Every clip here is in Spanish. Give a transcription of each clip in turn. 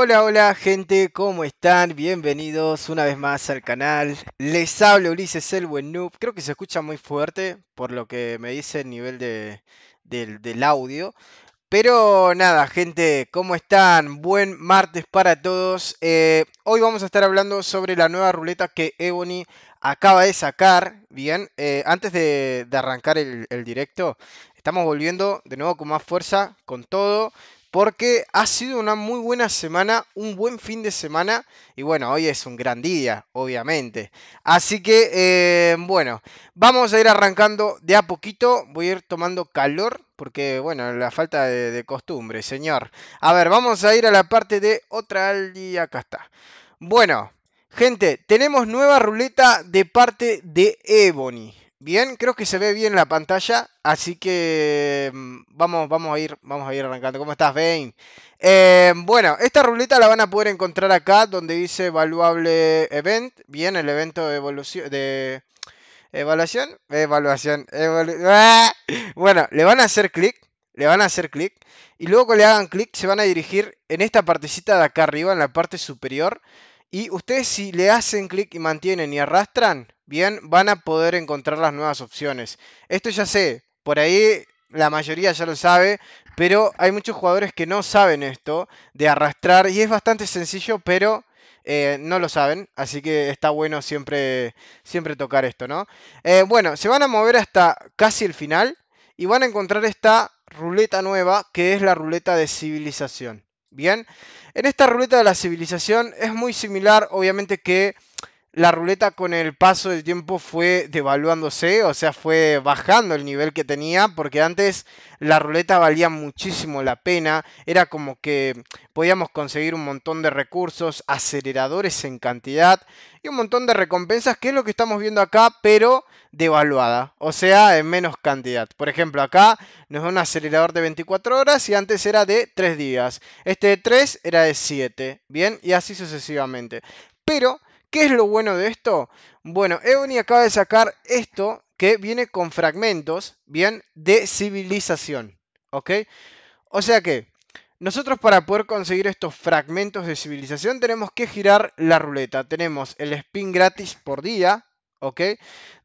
Hola, hola gente, ¿cómo están? Bienvenidos una vez más al canal. Les hablo Ulises el buen noob. Creo que se escucha muy fuerte por lo que me dice el nivel del, audio. Pero nada, gente, ¿cómo están? Buen martes para todos. Eh, hoy vamos a estar hablando sobre la nueva ruleta que Ebony acaba de sacar. Bien, eh, antes de, arrancar el, el directo, estamos volviendo de nuevo con más fuerza, con todo porque ha sido una muy buena semana, un buen fin de semana y bueno, hoy es un gran día, obviamente. Así que eh, bueno, vamos a ir arrancando de a poquito, voy a ir tomando calor porque bueno, la falta de, costumbre, señor. A ver, vamos a ir a la parte de otra y acá está. Bueno, gente, tenemos nueva ruleta de parte de Ebony bien, creo que se ve bien la pantalla, así que mm, vamos, vamos a ir, vamos a ir arrancando. ¿Cómo estás, Bane? Eh, bueno, esta ruleta la van a poder encontrar acá donde dice evaluable event. Bien, el evento de evolución de evaluación, evaluación, ¡Ah! bueno, le van a hacer clic, le van a hacer clic y luego que le hagan clic se van a dirigir en esta partecita de acá arriba, en la parte superior. Y ustedes si le hacen clic y mantienen y arrastran, bien, van a poder encontrar las nuevas opciones. Esto ya sé, por ahí la mayoría ya lo sabe, pero hay muchos jugadores que no saben esto de arrastrar y es bastante sencillo, pero eh, no lo saben, así que está bueno siempre, siempre tocar esto, ¿no? Eh, bueno, se van a mover hasta casi el final y van a encontrar esta ruleta nueva que es la ruleta de civilización. Bien, en esta ruleta de la civilización es muy similar, obviamente, que la ruleta con el paso del tiempo fue devaluándose, o sea, fue bajando el nivel que tenía, porque antes la ruleta valía muchísimo la pena, era como que podíamos conseguir un montón de recursos, aceleradores en cantidad y un montón de recompensas, que es lo que estamos viendo acá, pero devaluada, o sea, en menos cantidad. Por ejemplo, acá nos da un acelerador de 24 horas y antes era de 3 días, este de 3 era de 7, bien, y así sucesivamente. Pero ¿Qué es lo bueno de esto? Bueno, Ebony acaba de sacar esto que viene con fragmentos, bien, de civilización, ¿ok? O sea que nosotros para poder conseguir estos fragmentos de civilización tenemos que girar la ruleta. Tenemos el spin gratis por día, ¿ok?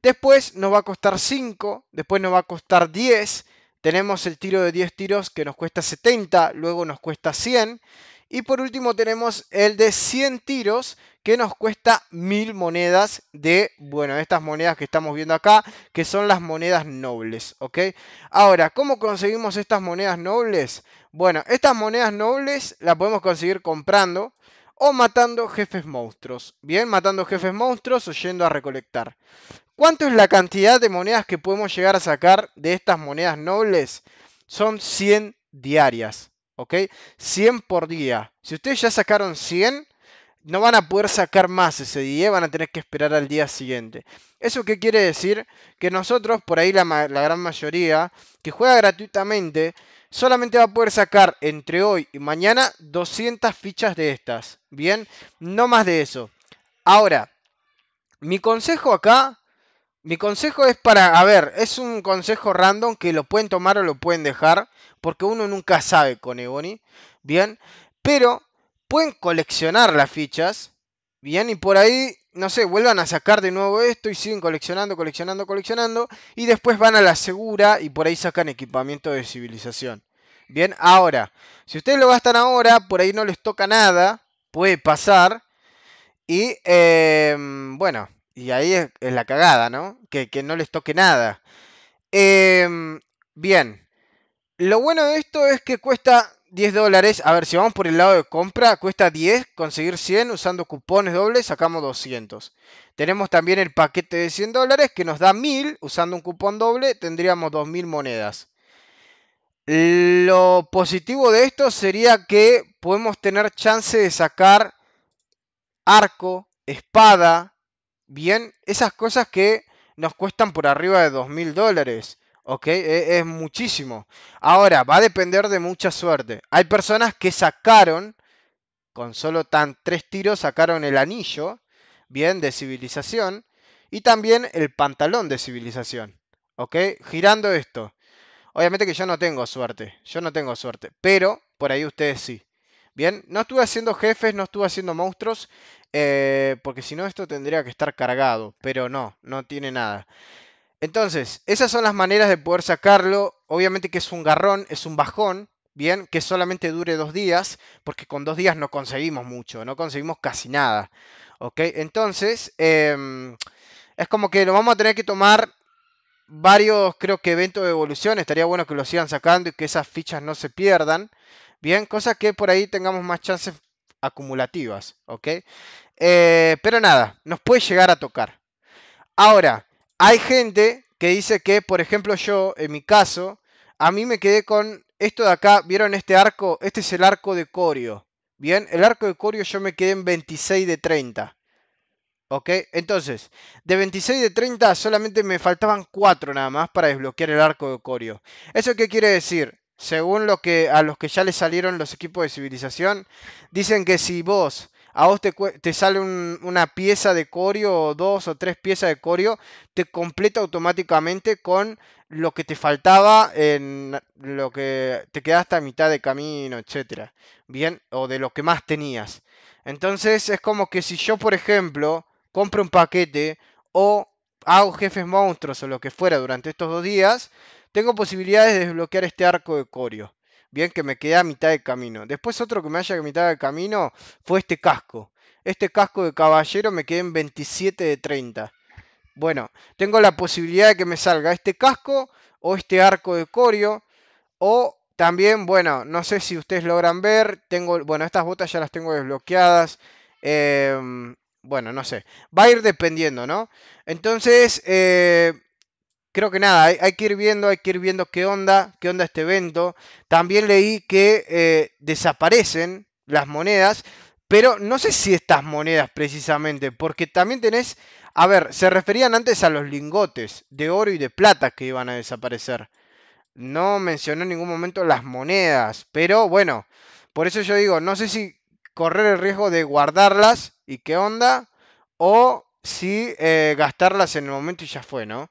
Después nos va a costar 5, después nos va a costar 10. Tenemos el tiro de 10 tiros que nos cuesta 70, luego nos cuesta 100. Y por último tenemos el de 100 tiros que nos cuesta 1000 monedas de, bueno, estas monedas que estamos viendo acá, que son las monedas nobles, ¿ok? Ahora, ¿cómo conseguimos estas monedas nobles? Bueno, estas monedas nobles las podemos conseguir comprando o matando jefes monstruos, ¿bien? Matando jefes monstruos o yendo a recolectar. ¿Cuánto es la cantidad de monedas que podemos llegar a sacar de estas monedas nobles? Son 100 diarias. ¿ok? 100 por día. Si ustedes ya sacaron 100, no van a poder sacar más ese día, van a tener que esperar al día siguiente. ¿Eso qué quiere decir? Que nosotros, por ahí la, la, gran mayoría, que juega gratuitamente, solamente va a poder sacar entre hoy y mañana 200 fichas de estas. Bien, no más de eso. Ahora, mi consejo acá, mi consejo es para, a ver, es un consejo random que lo pueden tomar o lo pueden dejar porque uno nunca sabe con Eboni, bien, pero pueden coleccionar las fichas, bien, y por ahí, no sé, vuelvan a sacar de nuevo esto y siguen coleccionando, coleccionando, coleccionando, y después van a la segura y por ahí sacan equipamiento de civilización. Bien, ahora, si ustedes lo gastan ahora, por ahí no les toca nada, puede pasar, y em, bueno, y ahí es, la cagada, ¿no? Que, no les toque nada. Em, bien. bien, lo bueno de esto es que cuesta 10 dólares. A ver, si vamos por el lado de compra, cuesta 10 conseguir 100 usando cupones dobles, sacamos 200. Tenemos también el paquete de 100 dólares que nos da 1000. Usando un cupón doble tendríamos 2000 monedas. Lo positivo de esto sería que podemos tener chance de sacar arco, espada, bien, esas cosas que nos cuestan por arriba de 2.000 dólares. ¿ok? E, es, muchísimo. Ahora, va a depender de mucha suerte. Hay personas que sacaron, con solo tan tres tiros, sacaron el anillo, bien, de civilización, y también el pantalón de civilización, ¿ok? Girando esto. Obviamente que yo no tengo suerte, yo no tengo suerte, pero por ahí ustedes sí. Bien, no estuve haciendo jefes, no estuve haciendo monstruos, eh, porque si no esto tendría que estar cargado, pero no, no tiene nada. Entonces, esas son las maneras de poder sacarlo. Obviamente que es un garrón, es un bajón, bien, que solamente dure dos días, porque con dos días no conseguimos mucho, no conseguimos casi nada. ¿Ok? Entonces, em, es como que lo vamos a tener que tomar varios, creo que eventos de evolución. Estaría bueno que lo sigan sacando y que esas fichas no se pierdan. Bien, cosa que por ahí tengamos más chances acumulativas, ¿ok? Eh, pero nada, nos puede llegar a tocar. Ahora, hay gente que dice que, por ejemplo, yo, en mi caso, a mí me quedé con esto de acá. ¿Vieron este arco? Este es el arco de Corio. Bien, el arco de Corio yo me quedé en 26 de 30. ¿Ok? Entonces, de 26 de 30 solamente me faltaban 4 nada más para desbloquear el arco de Corio. ¿Eso qué quiere decir? Según lo que a los que ya le salieron los equipos de civilización, dicen que si vos a vos te, sale una pieza de corio o dos o tres piezas de corio, te completa automáticamente con lo que te faltaba en lo que te quedaste a mitad de camino, etcétera. Bien, o de lo que más tenías. Entonces es como que si yo, por ejemplo, compro un paquete o hago jefes monstruos o lo que fuera durante estos dos días, tengo posibilidades de desbloquear este arco de corio. Bien, que me quedé a mitad de camino. Después otro que me haya a mitad de camino fue este casco. Este casco de caballero me queda en 27 de 30. Bueno, tengo la posibilidad de que me salga este casco o este arco de corio. O también, bueno, no sé si ustedes logran ver. Tengo, bueno, estas botas ya las tengo desbloqueadas. Em, bueno, no sé. Va a ir dependiendo, ¿no? Entonces, eh, creo que nada, hay, que ir viendo, hay que ir viendo qué onda, qué onda este evento. También leí que eh, desaparecen las monedas, pero no sé si estas monedas precisamente, porque también tenés, a ver, se referían antes a los lingotes de oro y de plata que iban a desaparecer. No mencionó en ningún momento las monedas, pero bueno, por eso yo digo, no sé si correr el riesgo de guardarlas y qué onda, o si eh, gastarlas en el momento y ya fue, ¿no?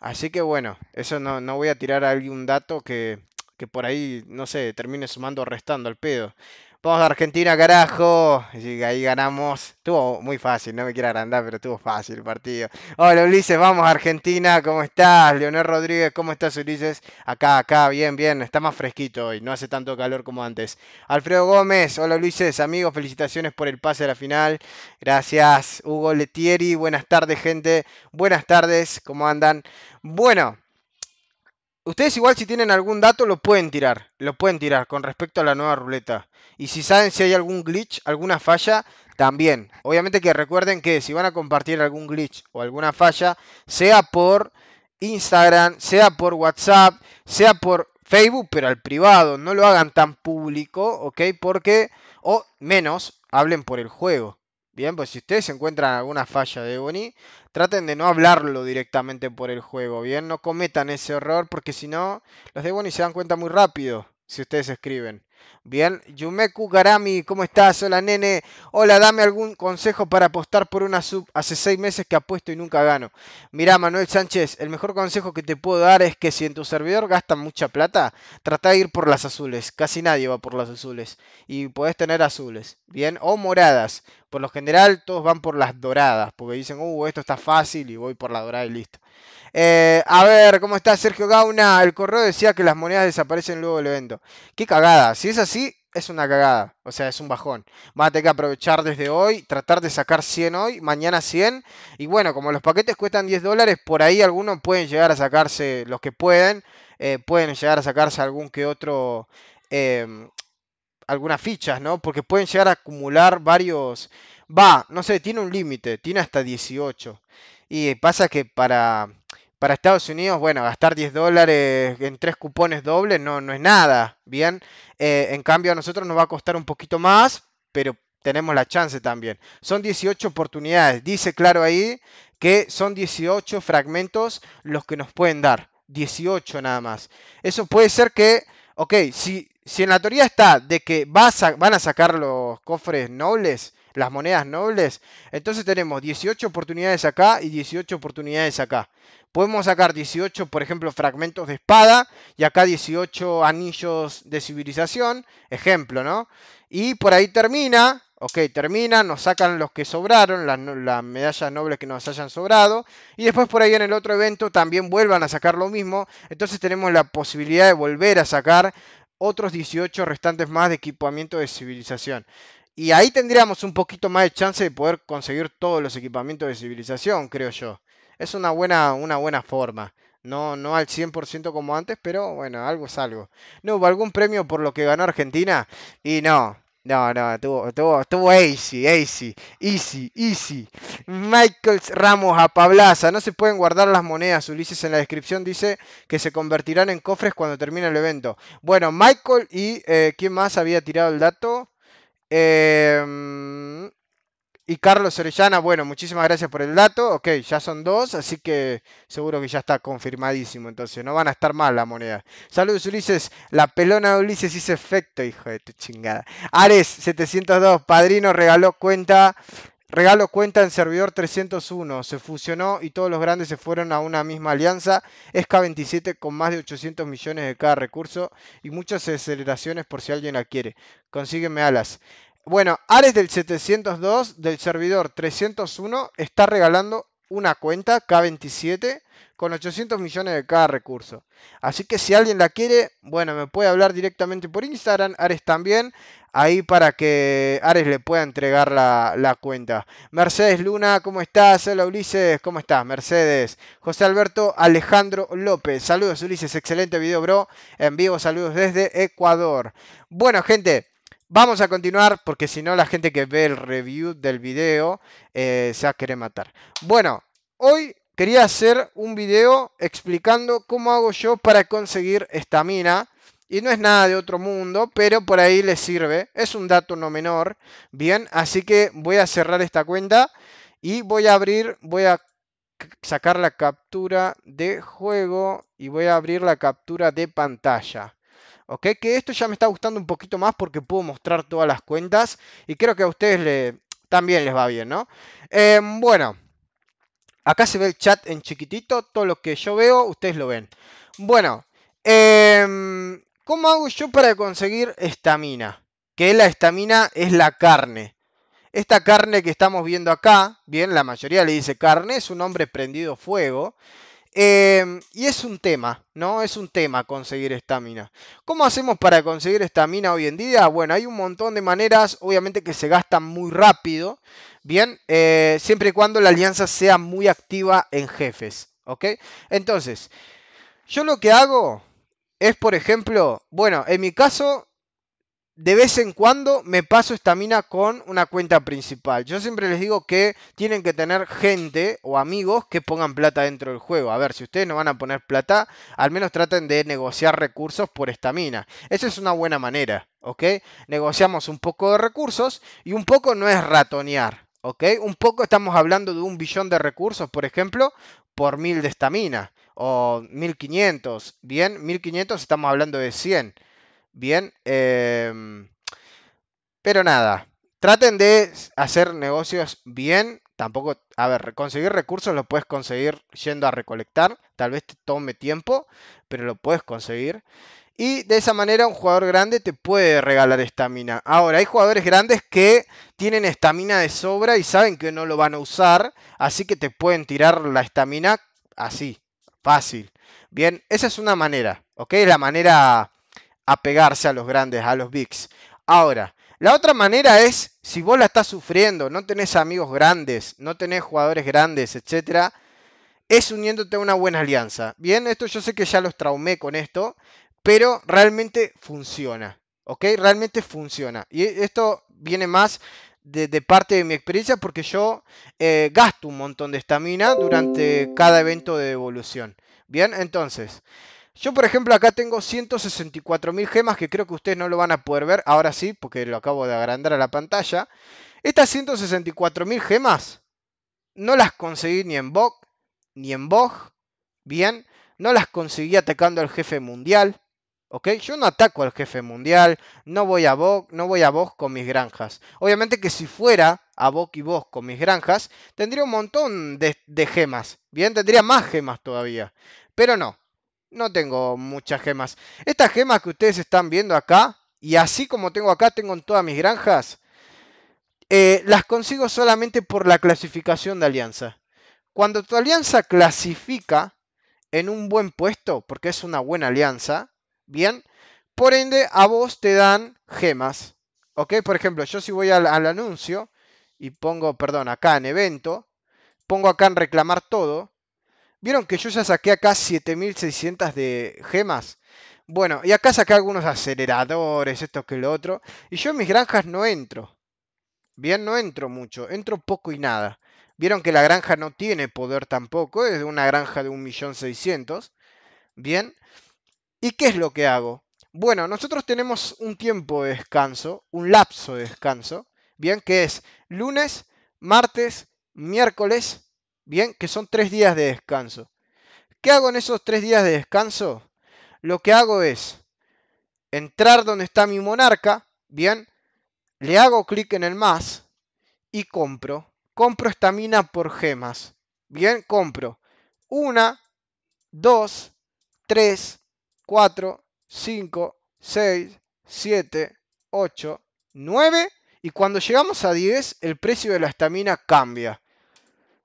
Así que bueno, eso no, no voy a tirar algún dato que, que por ahí, no sé, termine sumando o restando al pedo. Vamos a Argentina, carajo. ahí ganamos. Estuvo muy fácil, no me quiero agrandar, pero estuvo fácil el partido. Hola Ulises, vamos a Argentina, ¿cómo estás? Leonel Rodríguez, ¿cómo estás Ulises? Acá, acá, bien, bien. Está más fresquito hoy, no hace tanto calor como antes. Alfredo Gómez, hola Ulises, amigos, felicitaciones por el pase a la final. Gracias, Hugo Letieri. Buenas tardes, gente. Buenas tardes, ¿cómo andan? Bueno. Ustedes igual si tienen algún dato lo pueden tirar, lo pueden tirar con respecto a la nueva ruleta. Y si saben si hay algún glitch, alguna falla, también. Obviamente que recuerden que si van a compartir algún glitch o alguna falla, sea por Instagram, sea por WhatsApp, sea por Facebook, pero al privado, no lo hagan tan público, ¿ok? Porque, o menos, hablen por el juego. Bien, pues si ustedes encuentran alguna falla de Ebony, traten de no hablarlo directamente por el juego, ¿bien? No cometan ese error porque si no, los de Ebony se dan cuenta muy rápido si ustedes escriben. Bien, Yumeku Garami, ¿cómo estás? Hola, nene. Hola, dame algún consejo para apostar por una sub. Hace seis meses que apuesto y nunca gano. Mira, Manuel Sánchez, el mejor consejo que te puedo dar es que si en tu servidor gastan mucha plata, trata de ir por las azules. Casi nadie va por las azules. Y podés tener azules, ¿bien? O moradas. Por lo general, todos van por las doradas, porque dicen, uh, esto está fácil y voy por la dorada y listo. Eh, a ver, ¿cómo está Sergio Gauna? El correo decía que las monedas desaparecen luego del evento. Qué cagada. Si es así, es una cagada. O sea, es un bajón. Va a tener que aprovechar desde hoy, tratar de sacar 100 hoy, mañana 100. Y bueno, como los paquetes cuestan 10 dólares, por ahí algunos pueden llegar a sacarse, los que pueden, eh, pueden llegar a sacarse algún que otro... Em, algunas fichas, ¿no? Porque pueden llegar a acumular varios... Va, no sé, tiene un límite, tiene hasta 18. Y pasa que para, para Estados Unidos, bueno, gastar 10 dólares en tres cupones dobles no, no es nada, ¿bien? Eh, en cambio a nosotros nos va a costar un poquito más, pero tenemos la chance también. Son 18 oportunidades, dice claro ahí que son 18 fragmentos los que nos pueden dar, 18 nada más. Eso puede ser que, ok, si, si en la teoría está de que van a sacar los cofres nobles, las monedas nobles. Entonces tenemos 18 oportunidades acá y 18 oportunidades acá. Podemos sacar 18, por ejemplo, fragmentos de espada y acá 18 anillos de civilización, ejemplo, ¿no? Y por ahí termina, ok, termina, nos sacan los que sobraron, las medallas nobles que nos hayan sobrado, y después por ahí en el otro evento también vuelvan a sacar lo mismo, entonces tenemos la posibilidad de volver a sacar otros 18 restantes más de equipamiento de civilización. Y ahí tendríamos un poquito más de chance de poder conseguir todos los equipamientos de civilización, creo yo. Es una buena, una buena forma. No, no al 100% como antes, pero bueno, algo es algo. ¿No hubo algún premio por lo que ganó Argentina? Y no, no, no, estuvo tuvo, easy, easy, easy, easy. Michael Ramos a Pablaza. No se pueden guardar las monedas. Ulises en la descripción dice que se convertirán en cofres cuando termine el evento. Bueno, Michael y eh, ¿quién más había tirado el dato? Em, y Carlos Orellana, bueno, muchísimas gracias por el dato. Ok, ya son dos, así que seguro que ya está confirmadísimo. Entonces, no van a estar mal la moneda. Saludos, Ulises. La pelona de Ulises hizo efecto, hijo de tu chingada. Ares, 702, padrino, regaló cuenta. Regalo cuenta en servidor 301, se fusionó y todos los grandes se fueron a una misma alianza. Es K27 con más de 800 millones de cada recurso y muchas aceleraciones por si alguien la quiere. Consígueme alas. Bueno, Ares del 702 del servidor 301 está regalando una cuenta K27 con 800 millones de cada recurso. Así que si alguien la quiere, bueno, me puede hablar directamente por Instagram, Ares también, ahí para que Ares le pueda entregar la, cuenta. Mercedes Luna, ¿cómo estás? Hola Ulises, ¿cómo estás? Mercedes. José Alberto Alejandro López, saludos Ulises, excelente video, bro. En vivo, saludos desde Ecuador. Bueno, gente. Vamos a continuar porque si no la gente que ve el review del video eh, se va a querer matar. Bueno, hoy quería hacer un video explicando cómo hago yo para conseguir esta mina. Y no es nada de otro mundo, pero por ahí les sirve. Es un dato no menor. Bien, así que voy a cerrar esta cuenta y voy a abrir, voy a sacar la captura de juego y voy a abrir la captura de pantalla. ¿Ok? Que esto ya me está gustando un poquito más porque puedo mostrar todas las cuentas y creo que a ustedes le, también les va bien, ¿no? Em, bueno, acá se ve el chat en chiquitito, todo lo que yo veo, ustedes lo ven. Bueno, em, ¿cómo hago yo para conseguir estamina? Que la estamina es la carne. Esta carne que estamos viendo acá, bien, la mayoría le dice carne, es un hombre prendido fuego. Em, y es un tema, ¿no? Es un tema conseguir estamina. ¿Cómo hacemos para conseguir estamina hoy en día? Bueno, hay un montón de maneras, obviamente que se gastan muy rápido, ¿bien? Eh, siempre y cuando la alianza sea muy activa en jefes, ¿ok? Entonces, yo lo que hago es, por ejemplo, bueno, en mi caso de vez en cuando me paso esta mina con una cuenta principal. Yo siempre les digo que tienen que tener gente o amigos que pongan plata dentro del juego. A ver, si ustedes no van a poner plata, al menos traten de negociar recursos por esta mina. Esa es una buena manera, ¿ok? Negociamos un poco de recursos y un poco no es ratonear. ¿Ok? Un poco estamos hablando de un billón de recursos, por ejemplo, por mil de estamina. O 1500. Bien, 1500 estamos hablando de 100. Bien. Em, pero nada, traten de hacer negocios bien. Tampoco, a ver, conseguir recursos lo puedes conseguir yendo a recolectar. Tal vez te tome tiempo, pero lo puedes conseguir. Y de esa manera un jugador grande te puede regalar estamina. Ahora, hay jugadores grandes que tienen estamina de sobra y saben que no lo van a usar. Así que te pueden tirar la estamina así, fácil. Bien, esa es una manera, ¿ok? La manera apegarse a los grandes, a los bigs. Ahora, la otra manera es, si vos la estás sufriendo, no tenés amigos grandes, no tenés jugadores grandes, etcétera, es uniéndote a una buena alianza. Bien, esto yo sé que ya los traumé con esto, pero realmente funciona. ¿Ok? Realmente funciona. Y esto viene más de, parte de mi experiencia porque yo eh, gasto un montón de estamina durante cada evento de evolución. Bien, entonces, yo, por ejemplo, acá tengo 164.000 gemas que creo que ustedes no lo van a poder ver. Ahora sí, porque lo acabo de agrandar a la pantalla. Estas 164.000 gemas no las conseguí ni en Bog, ni en Bog. Bien, no las conseguí atacando al jefe mundial. ¿Ok? Yo no ataco al jefe mundial, no voy a Bog, no voy a Bog con mis granjas. Obviamente que si fuera a Bog y Bog con mis granjas, tendría un montón de gemas. Bien, tendría más gemas todavía. Pero no, no tengo muchas gemas. Estas gemas que ustedes están viendo acá, y así como tengo acá, tengo en todas mis granjas, eh, las consigo solamente por la clasificación de alianza. Cuando tu alianza clasifica en un buen puesto, porque es una buena alianza, bien, por ende a vos te dan gemas. ¿Ok? Por ejemplo, yo si voy al, al anuncio y pongo, perdón, acá en evento, pongo acá en reclamar todo, Vieron que yo ya saqué acá 7600 de gemas. Bueno, y acá saqué algunos aceleradores, esto que lo otro. Y yo en mis granjas no entro. Bien, no entro mucho, entro poco y nada. Vieron que la granja no tiene poder tampoco, es una granja de 1.600.000. Bien. ¿Y qué es lo que hago? Bueno, nosotros tenemos un tiempo de descanso, un lapso de descanso, bien, que es lunes, martes, miércoles, Bien, que son tres días de descanso. ¿Qué hago en esos tres días de descanso? Lo que hago es entrar donde está mi monarca, bien, le hago clic en el más y compro. Compro estamina por gemas. Bien, compro. Una, dos, tres, cuatro, cinco, seis, siete, ocho, nueve. Y cuando llegamos a 10, el precio de la estamina cambia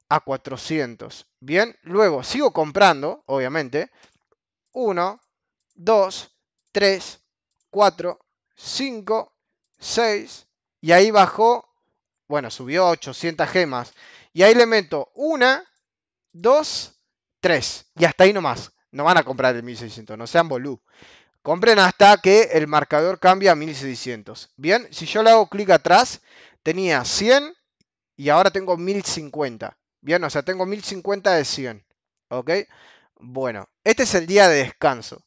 a 400. Bien, luego sigo comprando, obviamente. 1, 2, 3, 4, 5, 6. Y ahí bajó, bueno, subió 800 gemas. Y ahí le meto 1, 2, 3. Y hasta ahí nomás. No van a comprar el 1600, no sean bolú. Compren hasta que el marcador cambie a 1600. Bien, si yo le hago clic atrás, tenía 100 y ahora tengo 1050. Bien, o sea, tengo 1050 de 100. ¿Ok? Bueno, este es el día de descanso.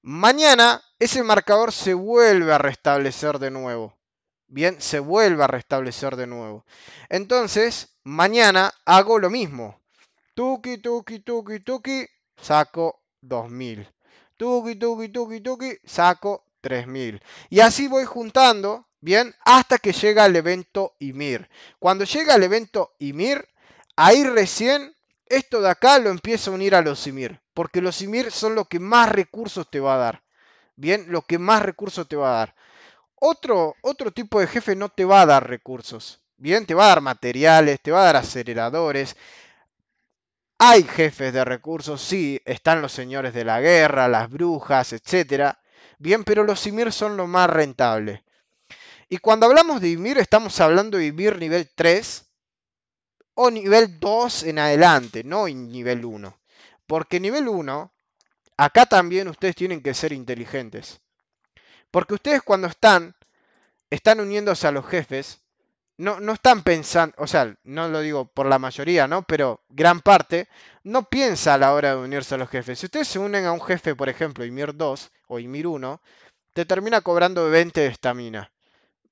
Mañana ese marcador se vuelve a restablecer de nuevo. Bien, se vuelve a restablecer de nuevo. Entonces, mañana hago lo mismo. Tuki, tuki, tuki, tuki, saco 2000. Tuki, tuki, tuki, tuki, saco 3000. Y así voy juntando, bien, hasta que llega el evento Ymir. Cuando llega el evento Ymir... Ahí recién esto de acá lo empieza a unir a los simir, porque los simir son los que más recursos te va a dar. Bien, lo que más recursos te va a dar. Otro, otro tipo de jefe no te va a dar recursos. Bien, te va a dar materiales, te va a dar aceleradores. Hay jefes de recursos, sí, están los señores de la guerra, las brujas, etc. Bien, pero los Ymir son lo más rentable. Y cuando hablamos de Ymir, estamos hablando de Ymir nivel 3, o nivel 2 en adelante, no en nivel 1. Porque nivel 1, acá también ustedes tienen que ser inteligentes. Porque ustedes cuando están, están uniéndose a los jefes, no, no están pensando, o sea, no lo digo por la mayoría, ¿no? Pero gran parte no piensa a la hora de unirse a los jefes. Si ustedes se unen a un jefe, por ejemplo, mir 2 o Ymir 1, te termina cobrando 20 de estamina.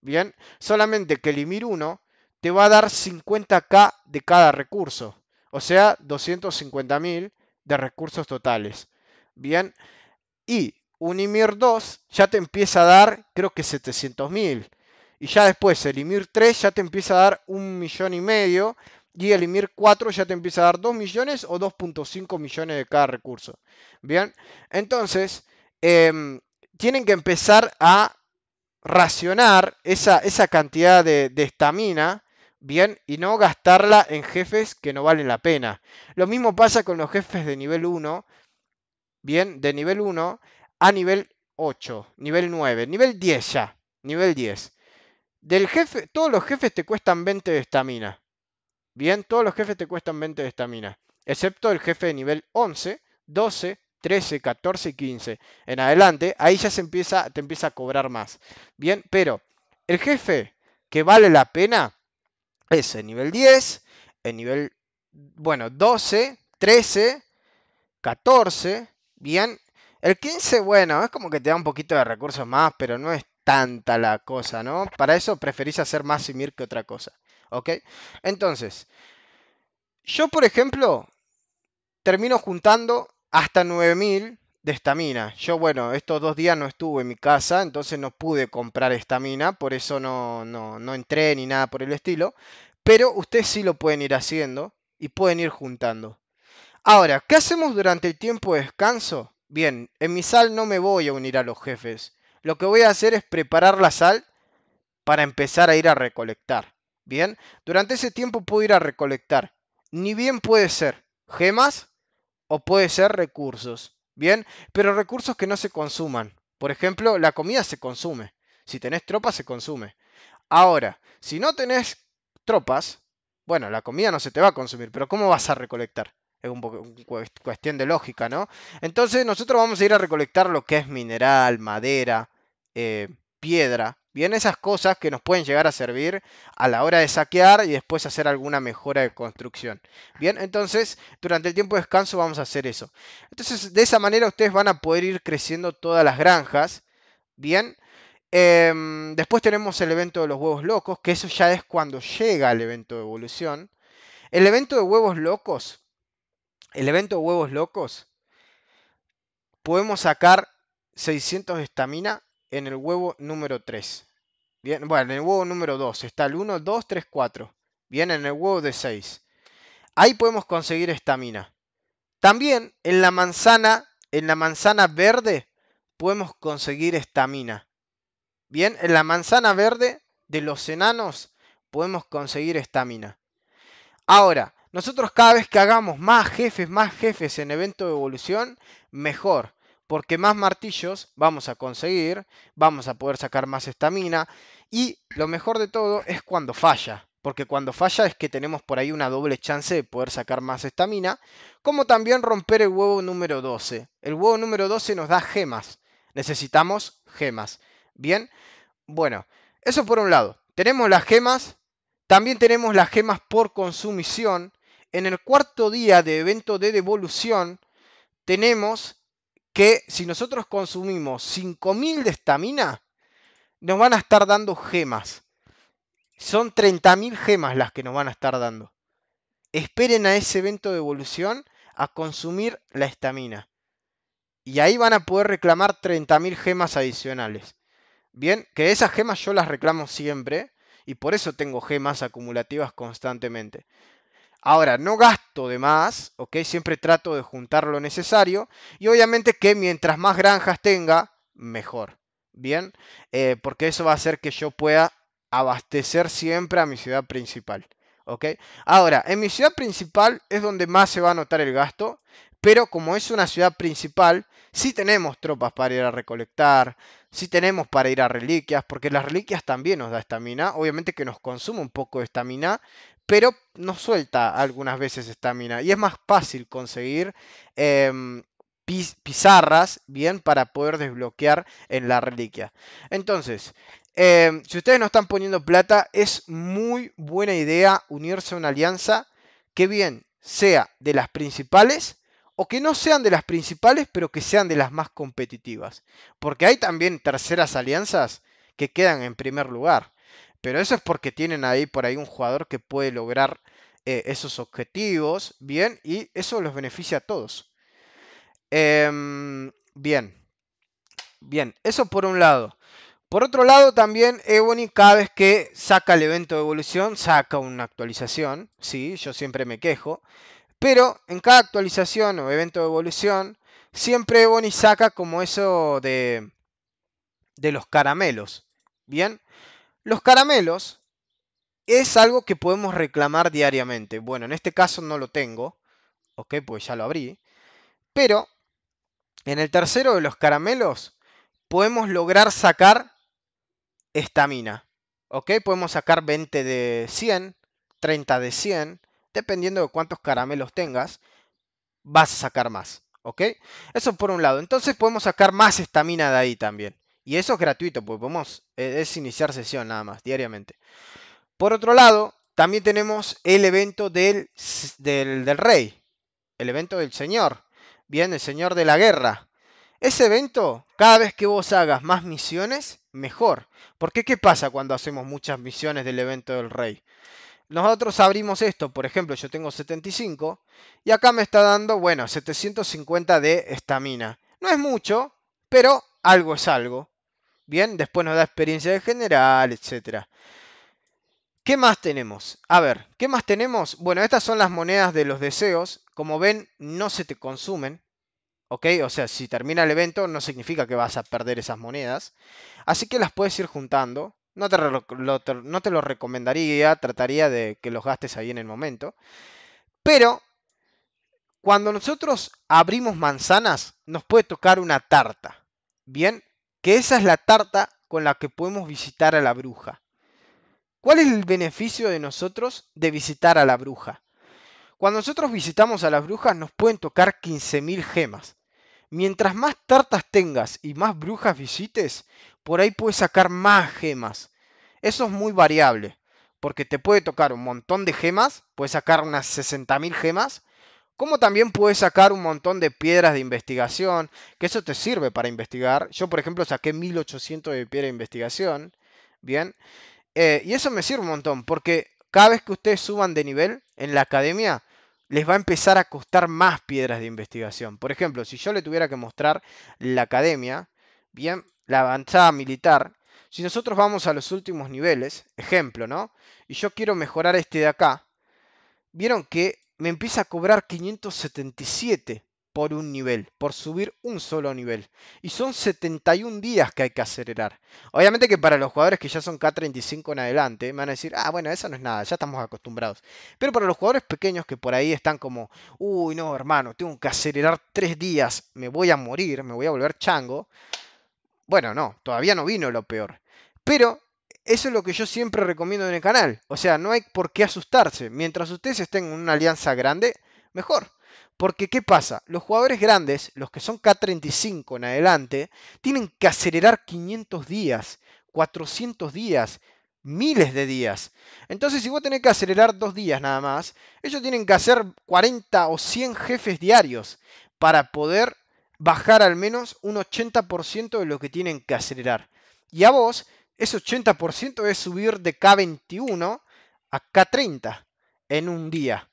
Bien, solamente que el Ymir 1 te va a dar 50k de cada recurso, o sea, 250.000 de recursos totales. Bien, y un IMIR 2 ya te empieza a dar, creo que 700.000. Y ya después el IMIR 3 ya te empieza a dar un millón y medio. Y el IMIR 4 ya te empieza a dar 2 millones o 2.5 millones de cada recurso. Bien, entonces em, tienen que empezar a racionar esa, esa cantidad de estamina bien y no gastarla en jefes que no valen la pena. Lo mismo pasa con los jefes de nivel 1, bien, de nivel 1 a nivel 8, nivel 9, nivel 10 ya, nivel 10. Del jefe, todos los jefes te cuestan 20 de estamina. Bien, todos los jefes te cuestan 20 de estamina, excepto el jefe de nivel 11, 12, 13, 14 y 15. En adelante, ahí ya se empieza, te empieza a cobrar más. Bien, pero el jefe que vale la pena es el nivel 10, el nivel, bueno, 12, 13, 14, bien. El 15, bueno, es como que te da un poquito de recursos más, pero no es tanta la cosa, ¿no? Para eso preferís hacer más simir que otra cosa, ¿ok? Entonces, yo por ejemplo, termino juntando hasta 9000 de estamina. Yo, bueno, estos dos días no estuve en mi casa, entonces no pude comprar estamina, por eso no, no, no entré ni nada por el estilo. Pero ustedes sí lo pueden ir haciendo y pueden ir juntando. Ahora, ¿qué hacemos durante el tiempo de descanso? Bien, en mi sal no me voy a unir a los jefes. Lo que voy a hacer es preparar la sal para empezar a ir a recolectar. Bien, durante ese tiempo puedo ir a recolectar. Ni bien puede ser gemas o puede ser recursos. Bien, pero recursos que no se consuman. Por ejemplo, la comida se consume. Si tenés tropas, se consume. Ahora, si no tenés tropas, bueno, la comida no se te va a consumir, pero ¿cómo vas a recolectar? Es un poco cuestión de lógica, ¿no? Entonces nosotros vamos a ir a recolectar lo que es mineral, madera, eh, piedra, Bien, esas cosas que nos pueden llegar a servir a la hora de saquear y después hacer alguna mejora de construcción. Bien, entonces durante el tiempo de descanso vamos a hacer eso. Entonces de esa manera ustedes van a poder ir creciendo todas las granjas. Bien, em, después tenemos el evento de los huevos locos, que eso ya es cuando llega el evento de evolución. El evento de huevos locos, el evento de huevos locos, podemos sacar 600 de estamina en el huevo número 3. Bien, bueno, en el huevo número 2 está el 1, 2, 3, 4. Bien, en el huevo de 6. Ahí podemos conseguir estamina. También en la manzana, en la manzana verde podemos conseguir estamina. Bien, en la manzana verde de los enanos podemos conseguir estamina. Ahora, nosotros cada vez que hagamos más jefes, más jefes en evento de evolución, mejor porque más martillos vamos a conseguir, vamos a poder sacar más estamina y lo mejor de todo es cuando falla, porque cuando falla es que tenemos por ahí una doble chance de poder sacar más estamina, como también romper el huevo número 12. El huevo número 12 nos da gemas, necesitamos gemas. Bien, bueno, eso por un lado. Tenemos las gemas, también tenemos las gemas por consumición. En el cuarto día de evento de devolución tenemos que si nosotros consumimos 5.000 de estamina, nos van a estar dando gemas. Son 30.000 gemas las que nos van a estar dando. Esperen a ese evento de evolución a consumir la estamina. Y ahí van a poder reclamar 30.000 gemas adicionales. Bien, que esas gemas yo las reclamo siempre y por eso tengo gemas acumulativas constantemente. Ahora, no gasto de más, ¿ok? Siempre trato de juntar lo necesario. Y obviamente que mientras más granjas tenga, mejor. Bien, eh, porque eso va a hacer que yo pueda abastecer siempre a mi ciudad principal. ¿ok? Ahora, en mi ciudad principal es donde más se va a notar el gasto. Pero como es una ciudad principal, sí tenemos tropas para ir a recolectar, sí tenemos para ir a reliquias, porque las reliquias también nos da estamina. Obviamente que nos consume un poco de estamina, pero nos suelta algunas veces estamina. Y es más fácil conseguir em, pizarras, bien, para poder desbloquear en la reliquia. Entonces, em, si ustedes no están poniendo plata, es muy buena idea unirse a una alianza que bien sea de las principales o que no sean de las principales, pero que sean de las más competitivas. Porque hay también terceras alianzas que quedan en primer lugar. Pero eso es porque tienen ahí por ahí un jugador que puede lograr eh, esos objetivos bien y eso los beneficia a todos. Em, bien, bien, eso por un lado. Por otro lado, también Ebony cada vez que saca el evento de evolución, saca una actualización. Sí, yo siempre me quejo. Pero en cada actualización o evento de evolución, siempre Bonnie saca como eso de, de los caramelos. Bien, los caramelos es algo que podemos reclamar diariamente. Bueno, en este caso no lo tengo, ok, pues ya lo abrí. Pero en el tercero de los caramelos podemos lograr sacar estamina. ¿Ok? Podemos sacar 20 de 100, 30 de 100, dependiendo de cuántos caramelos tengas, vas a sacar más. ¿Ok? Eso por un lado. Entonces podemos sacar más estamina de ahí también. Y eso es gratuito, porque podemos, eh, es iniciar sesión nada más, diariamente. Por otro lado, también tenemos el evento del, del, del rey, el evento del señor, bien, el señor de la guerra. Ese evento, cada vez que vos hagas más misiones, mejor. Porque ¿qué pasa cuando hacemos muchas misiones del evento del rey? Nosotros abrimos esto, por ejemplo, yo tengo 75 y acá me está dando, bueno, 750 de estamina. No es mucho, pero algo es algo. Bien, después nos da experiencia de general, etcétera. ¿Qué más tenemos? A ver, ¿qué más tenemos? Bueno, estas son las monedas de los deseos. Como ven, no se te consumen. ¿Ok? O sea, si termina el evento, no significa que vas a perder esas monedas. Así que las puedes ir juntando. No te, lo, no recomendaría, trataría de que los gastes ahí en el momento. Pero cuando nosotros abrimos manzanas, nos puede tocar una tarta. Bien, que esa es la tarta con la que podemos visitar a la bruja. ¿Cuál es el beneficio de nosotros de visitar a la bruja? Cuando nosotros visitamos a las brujas nos pueden tocar 15.000 gemas. Mientras más tartas tengas y más brujas visites, por ahí puedes sacar más gemas. Eso es muy variable, porque te puede tocar un montón de gemas, puedes sacar unas 60.000 gemas, como también puedes sacar un montón de piedras de investigación, que eso te sirve para investigar. Yo, por ejemplo, saqué 1800 de piedra de investigación, ¿bien? Eh, y eso me sirve un montón, porque cada vez que ustedes suban de nivel en la academia, les va a empezar a costar más piedras de investigación. Por ejemplo, si yo le tuviera que mostrar la academia, bien, la avanzada militar, si nosotros vamos a los últimos niveles, ejemplo, ¿no? Y yo quiero mejorar este de acá, vieron que me empieza a cobrar 577 por un nivel, por subir un solo nivel. Y son 71 días que hay que acelerar. Obviamente que para los jugadores que ya son K35 en adelante, me van a decir, ah, bueno, eso no es nada, ya estamos acostumbrados. Pero para los jugadores pequeños que por ahí están como, uy, no, hermano, tengo que acelerar 3 días, me voy a morir, me voy a volver chango. Bueno, no, todavía no vino lo peor. Pero eso es lo que yo siempre recomiendo en el canal. O sea, no hay por qué asustarse. Mientras ustedes estén en una alianza grande, mejor. Porque, ¿qué pasa? Los jugadores grandes, los que son K35 en adelante, tienen que acelerar 500 días, 400 días, miles de días. Entonces, si vos tenés que acelerar dos días nada más, ellos tienen que hacer 40 o 100 jefes diarios para poder bajar al menos un 80% de lo que tienen que acelerar. Y a vos, ese 80% es subir de K21 a K30 en un día,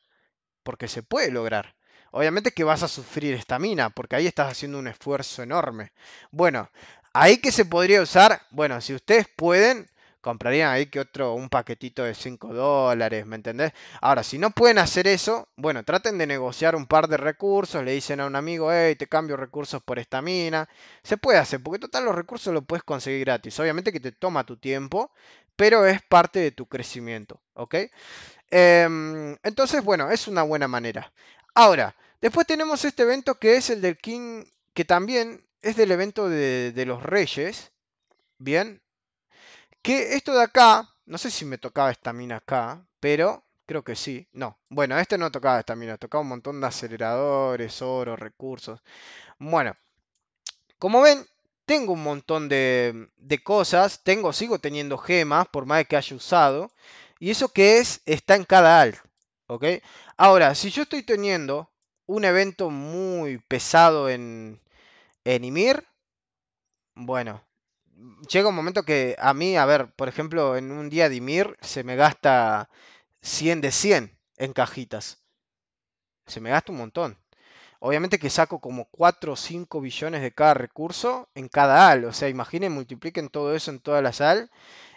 porque se puede lograr obviamente que vas a sufrir estamina, porque ahí estás haciendo un esfuerzo enorme. Bueno, ahí que se podría usar, bueno, si ustedes pueden, comprarían ahí que otro, un paquetito de 5 dólares, ¿me entendés? Ahora, si no pueden hacer eso, bueno, traten de negociar un par de recursos, le dicen a un amigo, hey, te cambio recursos por esta mina. Se puede hacer, porque total los recursos los puedes conseguir gratis. Obviamente que te toma tu tiempo, pero es parte de tu crecimiento, ¿ok? Em, entonces, bueno, es una buena manera. Ahora, después tenemos este evento que es el del King, que también es del evento de, los Reyes. Bien. Que esto de acá, no sé si me tocaba esta mina acá, pero creo que sí. No, bueno, este no tocaba esta mina, tocaba un montón de aceleradores, oro, recursos. Bueno, como ven, tengo un montón de, cosas, tengo, sigo teniendo gemas, por más que haya usado, y eso que es, está en cada alt. Ahora, si yo estoy teniendo un evento muy pesado en, en Ymir, bueno, llega un momento que a mí, a ver, por ejemplo, en un día de Ymir se me gasta 100 de 100 en cajitas. Se me gasta un montón. Obviamente que saco como 4 o 5 billones de cada recurso en cada al. O sea, imaginen, multipliquen todo eso en toda la sal.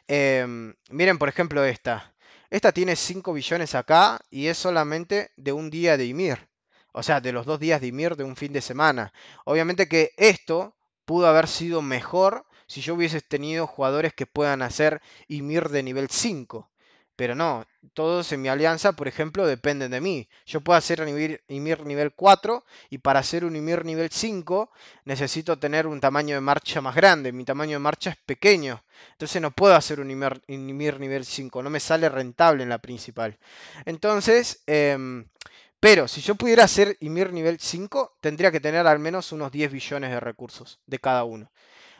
Em, miren, por ejemplo, esta. Esta tiene 5 billones acá y es solamente de un día de Ymir. O sea, de los dos días de Ymir de un fin de semana. Obviamente que esto pudo haber sido mejor si yo hubiese tenido jugadores que puedan hacer Ymir de nivel 5. Pero no, todos en mi alianza, por ejemplo, dependen de mí. Yo puedo hacer un Ymir nivel 4 y para hacer un Ymir nivel 5 necesito tener un tamaño de marcha más grande. Mi tamaño de marcha es pequeño. Entonces no puedo hacer un Ymir, nivel 5. No me sale rentable en la principal. Entonces, em, pero si yo pudiera hacer Ymir nivel 5, tendría que tener al menos unos 10 billones de recursos de cada uno.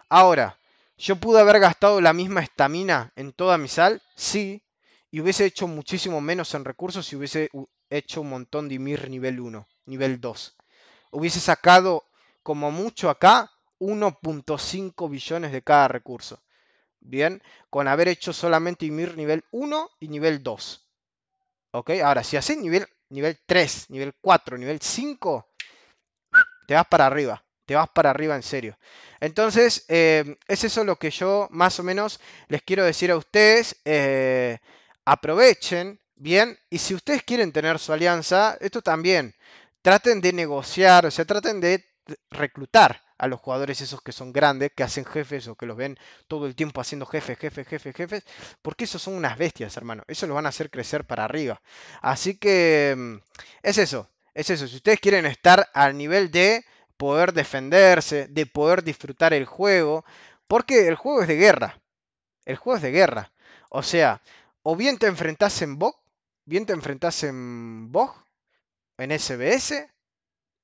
Ahora, ¿yo pude haber gastado la misma estamina en toda mi sal? Sí, y hubiese hecho muchísimo menos en recursos si hubiese hecho un montón de mir nivel 1, nivel 2. Hubiese sacado como mucho acá 1.5 billones de cada recurso. Bien, con haber hecho solamente mir nivel 1 y nivel 2. Ok, ahora si haces nivel, nivel 3, nivel 4, nivel 5, te vas para arriba. Te vas para arriba en serio. Entonces, eh, es eso lo que yo más o menos les quiero decir a ustedes. Eh, aprovechen, bien, y si ustedes quieren tener su alianza, esto también, traten de negociar, o sea, traten de reclutar a los jugadores esos que son grandes, que hacen jefes o que los ven todo el tiempo haciendo jefes, jefes, jefes, jefes, porque esos son unas bestias, hermano. Eso los van a hacer crecer para arriba. Así que mm, es eso, es eso. Si ustedes quieren estar al nivel de poder defenderse, de poder disfrutar el juego, porque el juego es de guerra. El juego es de guerra. O sea, o bien te enfrentas en Bog, bien te enfrentas en Bog, en SBS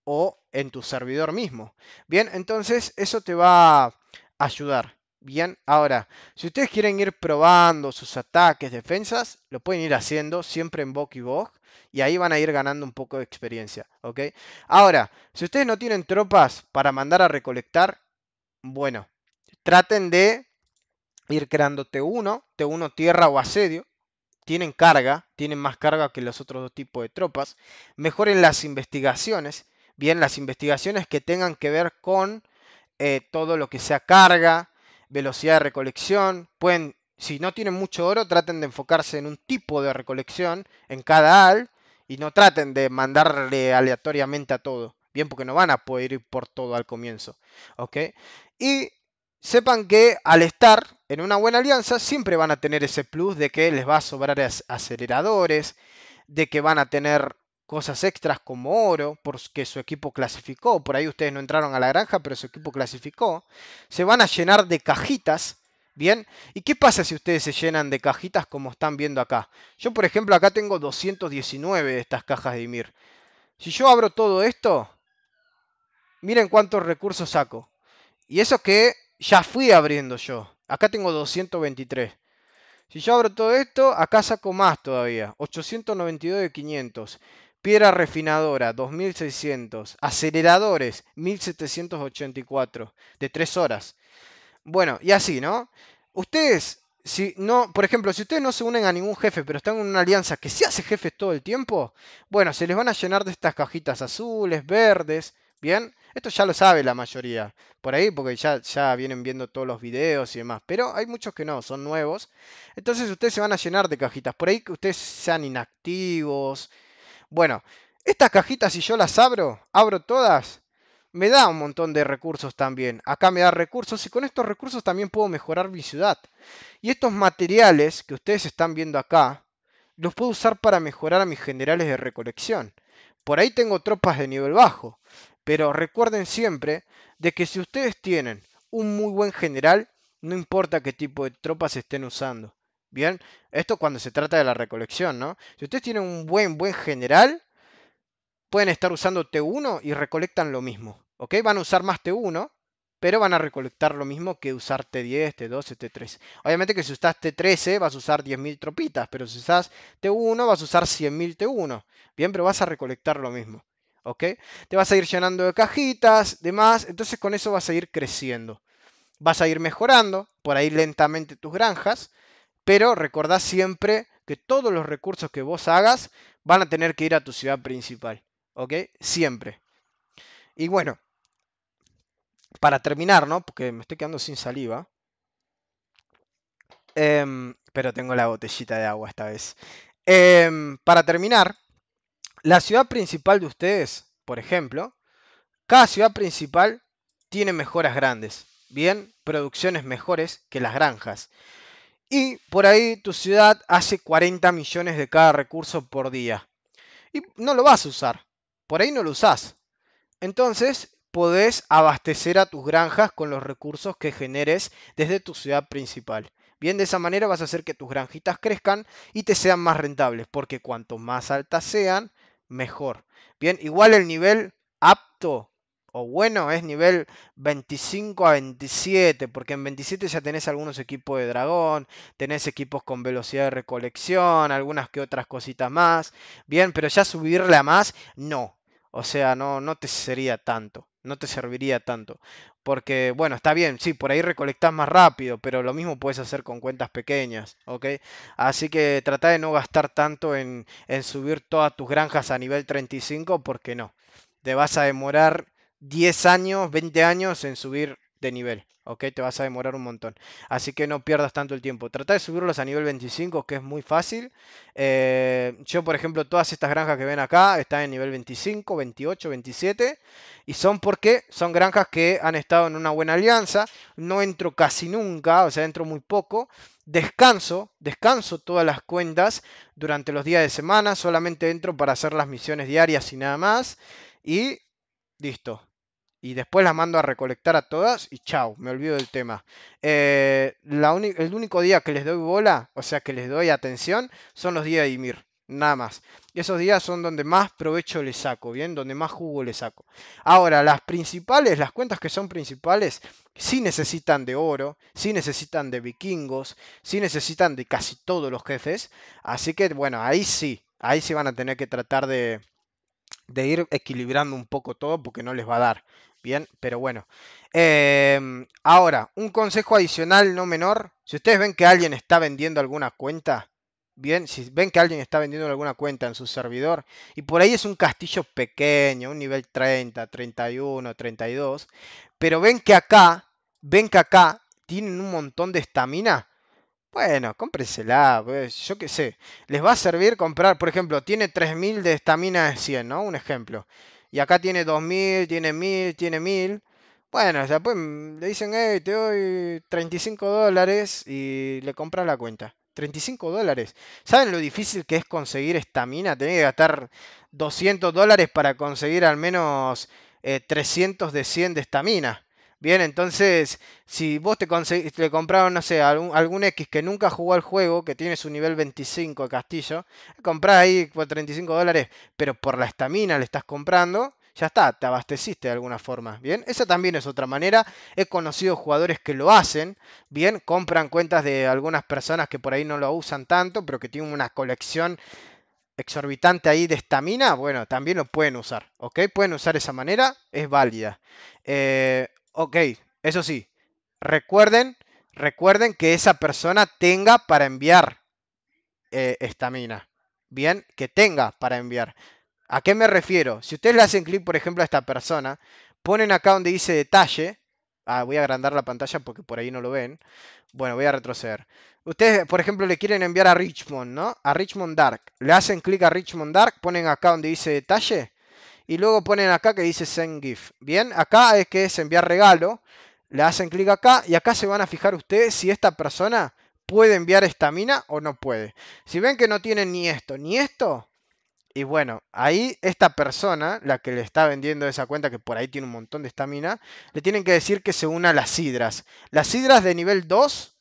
o en tu servidor mismo. Bien, entonces eso te va a ayudar. Bien, ahora, si ustedes quieren ir probando sus ataques, defensas, lo pueden ir haciendo siempre en Bog y Bog. Y ahí van a ir ganando un poco de experiencia, ¿ok? Ahora, si ustedes no tienen tropas para mandar a recolectar, bueno, traten de ir creando T1, T1 tierra o asedio, tienen carga, tienen más carga que los otros dos tipos de tropas, mejoren las investigaciones, bien las investigaciones que tengan que ver con eh, todo lo que sea carga, velocidad de recolección, pueden, si no tienen mucho oro, traten de enfocarse en un tipo de recolección en cada al y no traten de mandarle aleatoriamente a todo. Bien, porque no van a poder ir por todo al comienzo. ¿Ok? Y sepan que al estar en una buena alianza siempre van a tener ese plus de que les va a sobrar aceleradores, de que van a tener cosas extras como oro, porque su equipo clasificó, por ahí ustedes no entraron a la granja, pero su equipo clasificó, se van a llenar de cajitas, ¿bien? ¿Y qué pasa si ustedes se llenan de cajitas como están viendo acá? Yo, por ejemplo, acá tengo 219 de estas cajas de Ymir. Si yo abro todo esto, miren cuántos recursos saco. Y eso que ya fui abriendo yo. Acá tengo 223. Si yo abro todo esto, acá saco más todavía. 892 de 500. Piedra refinadora, 2600. Aceleradores, 1784. De 3 horas. Bueno, y así, ¿no? Ustedes, si no, por ejemplo, si ustedes no se unen a ningún jefe, pero están en una alianza que se hace jefes todo el tiempo, bueno, se les van a llenar de estas cajitas azules, verdes. Bien, esto ya lo sabe la mayoría, por ahí, porque ya, ya vienen viendo todos los videos y demás, pero hay muchos que no, son nuevos. Entonces ustedes se van a llenar de cajitas, por ahí que ustedes sean inactivos. Bueno, estas cajitas si yo las abro, abro todas, me da un montón de recursos también. Acá me da recursos y con estos recursos también puedo mejorar mi ciudad. Y estos materiales que ustedes están viendo acá, los puedo usar para mejorar a mis generales de recolección. Por ahí tengo tropas de nivel bajo. Pero recuerden siempre de que si ustedes tienen un muy buen general, no importa qué tipo de tropas estén usando. Bien, esto cuando se trata de la recolección, ¿no? Si ustedes tienen un buen, buen general, pueden estar usando T1 y recolectan lo mismo. ¿Ok? Van a usar más T1, pero van a recolectar lo mismo que usar T10, T12, T13. Obviamente que si usas T13 vas a usar 10.000 tropitas, pero si usas T1 vas a usar 100.000 T1. Bien, pero vas a recolectar lo mismo. Te vas a ir llenando de cajitas, demás, entonces con eso vas a ir creciendo. Vas a ir mejorando por ahí lentamente tus granjas, pero recordá siempre que todos los recursos que vos hagas van a tener que ir a tu ciudad principal, ¿ok? Siempre. Y bueno, para terminar, ¿no? Porque me estoy quedando sin saliva. Em, pero tengo la botellita de agua esta vez. Em, para terminar, la ciudad principal de ustedes, por ejemplo, cada ciudad principal tiene mejoras grandes, bien, producciones mejores que las granjas. Y por ahí tu ciudad hace 40 millones de cada recurso por día. Y no lo vas a usar, por ahí no lo usás. Entonces podés abastecer a tus granjas con los recursos que generes desde tu ciudad principal. Bien, de esa manera vas a hacer que tus granjitas crezcan y te sean más rentables, porque cuanto más altas sean, mejor. Bien, igual el nivel apto o bueno es nivel 25 a 27, porque en 27 ya tenés algunos equipos de dragón, tenés equipos con velocidad de recolección, algunas que otras cositas más. Bien, pero ya subirla más, no. O sea, no, no te sería tanto, no te serviría tanto. Porque, bueno, está bien, sí, por ahí recolectas más rápido, pero lo mismo puedes hacer con cuentas pequeñas, ¿ok? Así que trata de no gastar tanto en, en subir todas tus granjas a nivel 35, porque no. Te vas a demorar 10 años, 20 años en subir de nivel, ¿ok? Te vas a demorar un montón. Así que no pierdas tanto el tiempo. Trata de subirlos a nivel 25, que es muy fácil. Eh, yo, por ejemplo, todas estas granjas que ven acá están en nivel 25, 28, 27. Y son porque son granjas que han estado en una buena alianza. No entro casi nunca, o sea, entro muy poco. Descanso, descanso todas las cuentas durante los días de semana. Solamente entro para hacer las misiones diarias y nada más. Y listo, y después las mando a recolectar a todas y chao, me olvido del tema. Eh, el único día que les doy bola, o sea que les doy atención, son los días de Ymir, nada más. Esos días son donde más provecho les saco, ¿bien? Donde más jugo les saco. Ahora, las principales, las cuentas que son principales, sí necesitan de oro, si necesitan de vikingos, si necesitan de casi todos los jefes. Así que, bueno, ahí sí, ahí sí van a tener que tratar de, de ir equilibrando un poco todo porque no les va a dar. Bien, pero bueno. Em, ahora, un consejo adicional no menor. Si ustedes ven que alguien está vendiendo alguna cuenta, bien, si ven que alguien está vendiendo alguna cuenta en su servidor y por ahí es un castillo pequeño, un nivel 30, 31, 32, pero ven que acá, ven que acá tienen un montón de estamina. Bueno, cómprensela, pues, yo qué sé. Les va a servir comprar, por ejemplo, tiene 3000 de estamina de 100, ¿no? Un ejemplo. Y acá tiene 2000, tiene 1000, tiene 1000. Bueno, después pues, mm, le dicen, hey, te doy 35 dólares y le compras la cuenta. 35 dólares. ¿Saben lo difícil que es conseguir estamina? mina? que gastar 200 dólares para conseguir al menos 300 eh, de 100 de estamina. Bien, entonces, si vos te, Le compraron, no sé, algún, algún, X que nunca jugó al juego, que tiene su nivel 25 de castillo, comprás ahí por 35 dólares, pero por la estamina le estás comprando, ya está, te abasteciste de alguna forma, ¿bien? Esa también es otra manera. He conocido jugadores que lo hacen, ¿bien? Compran cuentas de algunas personas que por ahí no lo usan tanto, pero que tienen una colección exorbitante ahí de estamina, bueno, también lo pueden usar, ¿ok? Pueden usar esa manera, es válida. Eh, ok, eso sí, recuerden, recuerden que esa persona tenga para enviar eh, estamina. Bien, que tenga para enviar. ¿A qué me refiero? Si ustedes le hacen clic, por ejemplo, a esta persona, ponen acá donde dice detalle. Ah, voy a agrandar la pantalla porque por ahí no lo ven. Bueno, voy a retroceder. Ustedes, por ejemplo, le quieren enviar a Richmond, ¿no? A Richmond Dark. Le hacen clic a Richmond Dark, ponen acá donde dice detalle y luego ponen acá que dice send Gift. Bien, acá es que es enviar regalo. Le hacen clic acá y acá se van a fijar ustedes si esta persona puede enviar esta mina o no puede. Si ven que no tienen ni esto ni esto, y bueno, ahí esta persona, la que le está vendiendo esa cuenta, que por ahí tiene un montón de estamina, le tienen que decir que se una a las sidras. Las sidras de nivel 2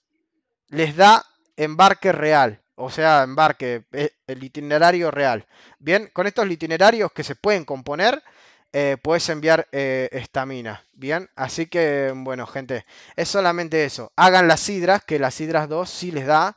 les da embarque real o sea, embarque, eh, el itinerario real. Bien, con estos itinerarios que se pueden componer, eh, puedes enviar eh, estamina. mina Bien, así que, bueno, gente, es solamente eso. Hagan las sidras, que las sidras 2 sí les da.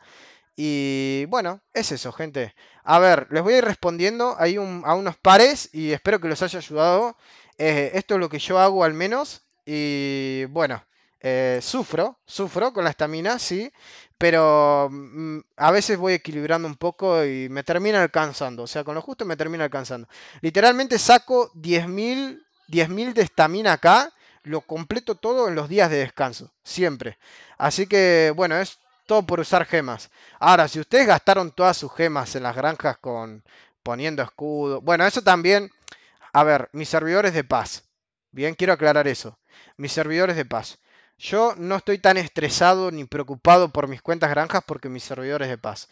Y bueno, es eso, gente. A ver, les voy a ir respondiendo hay a unos pares y espero que los haya ayudado. esto es lo que yo hago al menos. Y bueno. Eh, sufro, sufro con la estamina, sí, pero mm, a veces voy equilibrando un poco y me termina alcanzando, o sea, con lo justo me termina alcanzando. Literalmente saco 10.000 de estamina acá, lo completo todo en los días de descanso, siempre. Así que, bueno, es todo por usar gemas. Ahora, si ustedes gastaron todas sus gemas en las granjas con poniendo escudo, bueno, eso también, a ver, mis servidores de paz. Bien, quiero aclarar eso. Mis servidores de paz. Yo no estoy tan estresado ni preocupado por mis cuentas granjas porque mis servidores de paz.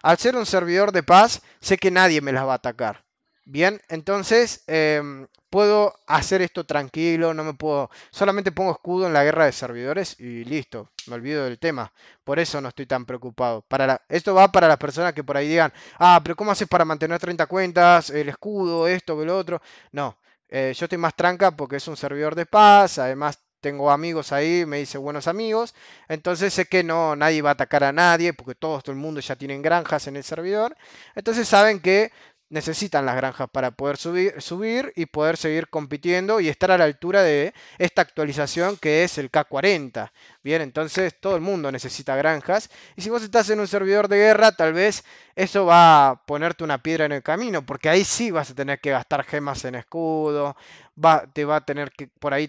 Al ser un servidor de paz, sé que nadie me las va a atacar. Bien, entonces em, puedo hacer esto tranquilo, no me puedo. Solamente pongo escudo en la guerra de servidores y listo, me olvido del tema. Por eso no estoy tan preocupado. Para Esto va para las personas que por ahí digan, ah, pero ¿cómo haces para mantener 30 cuentas? El escudo, esto, lo otro. No, eh, yo estoy más tranca porque es un servidor de paz, además tengo amigos ahí, me dice buenos amigos, entonces sé que no, nadie va a atacar a nadie, porque todo el mundo ya tienen granjas en el servidor, entonces saben que necesitan las granjas para poder subir, subir y poder seguir compitiendo y estar a la altura de esta actualización que es el K40. Bien, entonces todo el mundo necesita granjas y si vos estás en un servidor de guerra, tal vez eso va a ponerte una piedra en el camino, porque ahí sí vas a tener que gastar gemas en escudo, va, te va a tener que por ahí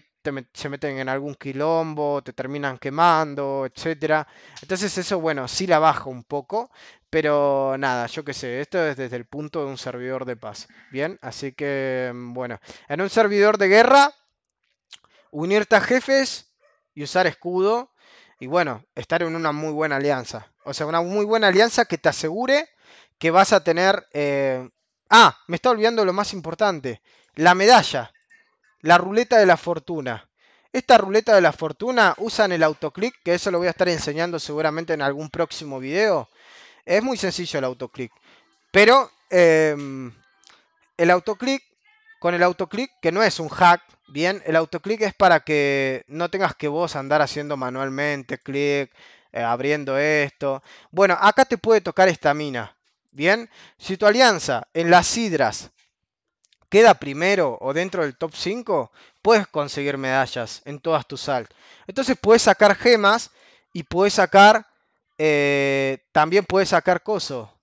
se meten en algún quilombo, te terminan quemando, etcétera. Entonces eso, bueno, sí la baja un poco, pero nada, yo qué sé, esto es desde el punto de un servidor de paz. Bien, así que bueno, en un servidor de guerra, unirte a jefes y usar escudo y bueno, estar en una muy buena alianza. O sea, una muy buena alianza que te asegure que vas a tener... Eh, ah, me está olvidando lo más importante, la medalla la ruleta de la fortuna. Esta ruleta de la fortuna usan el autoclick, que eso lo voy a estar enseñando seguramente en algún próximo video. Es muy sencillo el autoclick. Pero em, el autoclick, con el autoclick, que no es un hack, bien, el autoclick es para que no tengas que vos andar haciendo manualmente clic, eh, abriendo esto. Bueno, acá te puede tocar esta mina. Bien, si tu alianza en las sidras queda primero o dentro del top 5, puedes conseguir medallas en todas tus salt. Entonces puedes sacar gemas y puedes sacar, eh, también puedes sacar coso,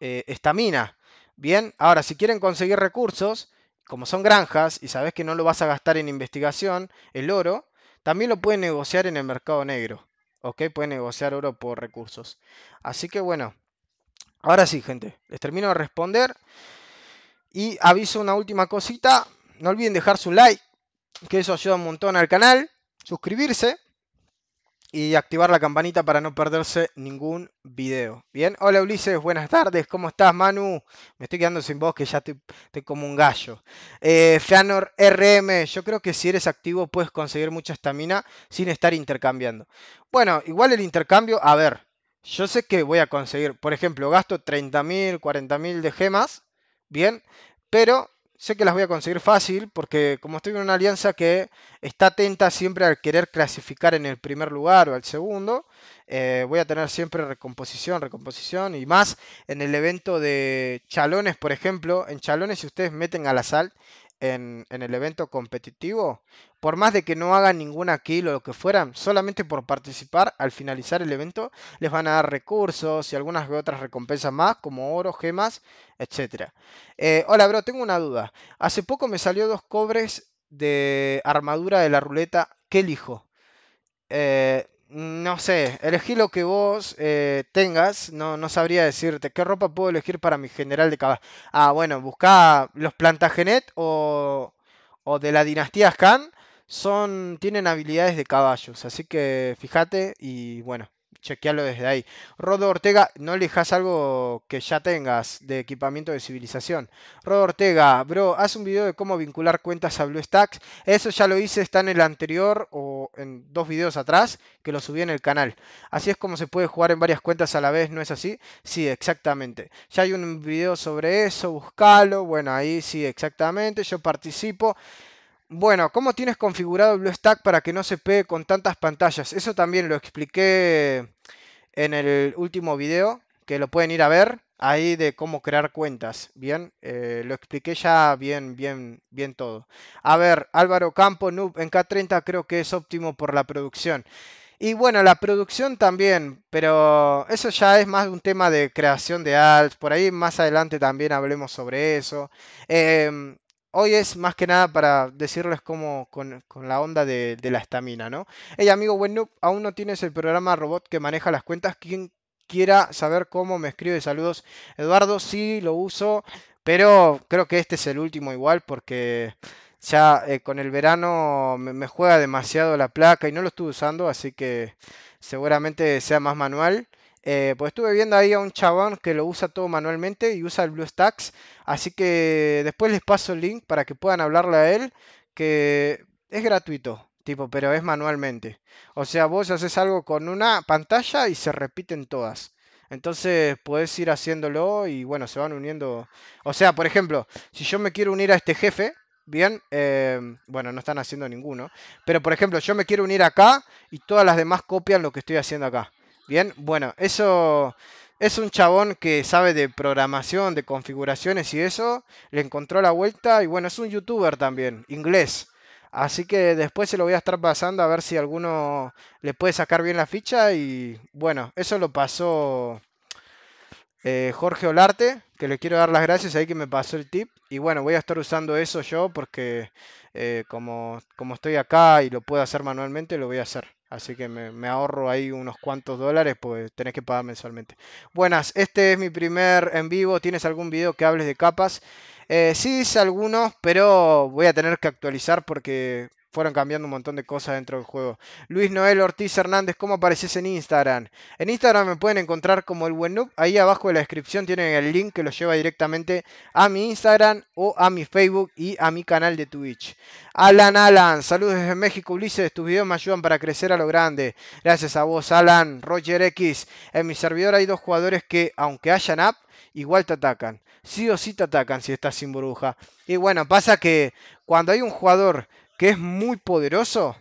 eh, estamina. Bien, ahora si quieren conseguir recursos, como son granjas y sabes que no lo vas a gastar en investigación, el oro, también lo pueden negociar en el mercado negro. ¿Ok? Pueden negociar oro por recursos. Así que bueno, ahora sí, gente, les termino de responder. Y aviso una última cosita. No olviden dejar su like, que eso ayuda un montón al canal. Suscribirse y activar la campanita para no perderse ningún video. Bien, hola Ulises, buenas tardes, ¿cómo estás Manu? Me estoy quedando sin voz que ya estoy, como un gallo. Eh, Feanor RM, yo creo que si eres activo puedes conseguir mucha estamina sin estar intercambiando. Bueno, igual el intercambio, a ver, yo sé que voy a conseguir, por ejemplo, gasto 30.000, 40.000 de gemas Bien, pero sé que las voy a conseguir fácil porque como estoy en una alianza que está atenta siempre al querer clasificar en el primer lugar o al segundo, eh, voy a tener siempre recomposición, recomposición y más en el evento de chalones, por ejemplo, en chalones si ustedes meten a la sal, en, el evento competitivo, por más de que no hagan ninguna kill o lo que fueran, solamente por participar al finalizar el evento, les van a dar recursos y algunas otras recompensas más, como oro, gemas, etc. Eh, hola, bro, tengo una duda. Hace poco me salió dos cobres de armadura de la ruleta. ¿Qué elijo? Eh, no sé, elegí lo que vos eh, tengas, no, no sabría decirte qué ropa puedo elegir para mi general de caballo. Ah, bueno, buscá los Plantagenet o, o de la dinastía Scan, son, tienen habilidades de caballos, así que fíjate y bueno chequealo desde ahí. Rodo Ortega, no elijas algo que ya tengas de equipamiento de civilización. Rodo Ortega, bro, haz un video de cómo vincular cuentas a BlueStacks. Eso ya lo hice, está en el anterior o en dos videos atrás, que lo subí en el canal. Así es como se puede jugar en varias cuentas a la vez, ¿no es así? Sí, exactamente. Ya hay un video sobre eso, buscalo. Bueno, ahí sí, exactamente. Yo participo. Bueno, ¿cómo tienes configurado BlueStack para que no se pegue con tantas pantallas? Eso también lo expliqué en el último video, que lo pueden ir a ver, ahí de cómo crear cuentas. Bien, eh, lo expliqué ya bien, bien, bien todo. A ver, Álvaro Campo, Noob, en K30 creo que es óptimo por la producción. Y bueno, la producción también, pero eso ya es más un tema de creación de ads. Por ahí más adelante también hablemos sobre eso. Eh, hoy es más que nada para decirles cómo con, la onda de, la estamina, ¿no? Hey, amigo bueno aún no tienes el programa robot que maneja las cuentas. quien quiera saber cómo me escribe saludos? Eduardo, sí, lo uso, pero creo que este es el último igual porque ya eh, con el verano me, me, juega demasiado la placa y no lo estuve usando, así que seguramente sea más manual. Eh, pues estuve viendo ahí a un chabón que lo usa todo manualmente y usa el BlueStacks. Así que después les paso el link para que puedan hablarle a él, que es gratuito, tipo, pero es manualmente. O sea, vos haces algo con una pantalla y se repiten todas. Entonces puedes ir haciéndolo y bueno, se van uniendo. O sea, por ejemplo, si yo me quiero unir a este jefe, bien, em, bueno, no están haciendo ninguno, pero por ejemplo, yo me quiero unir acá y todas las demás copian lo que estoy haciendo acá. Bien, bueno, eso es un chabón que sabe de programación, de configuraciones y eso. Le encontró la vuelta y bueno, es un youtuber también, inglés. Así que después se lo voy a estar pasando a ver si alguno le puede sacar bien la ficha. Y bueno, eso lo pasó eh, Jorge Olarte, que le quiero dar las gracias ahí que me pasó el tip. Y bueno, voy a estar usando eso yo porque eh, como, como estoy acá y lo puedo hacer manualmente, lo voy a hacer. Así que me, ahorro ahí unos cuantos dólares, pues tenés que pagar mensualmente. Buenas, este es mi primer en vivo. ¿Tienes algún video que hables de capas? Eh, sí, hice algunos, pero voy a tener que actualizar porque fueron cambiando un montón de cosas dentro del juego. Luis Noel Ortiz Hernández, ¿cómo apareces en Instagram? En Instagram me pueden encontrar como el buen noob. Ahí abajo de la descripción tienen el link que los lleva directamente a mi Instagram o a mi Facebook y a mi canal de Twitch. Alan Alan, saludos desde México, Ulises, tus videos me ayudan para crecer a lo grande. Gracias a vos, Alan, Roger X. En mi servidor hay dos jugadores que, aunque hayan app, igual te atacan. Sí o sí te atacan si estás sin burbuja. Y bueno, pasa que cuando hay un jugador que es muy poderoso,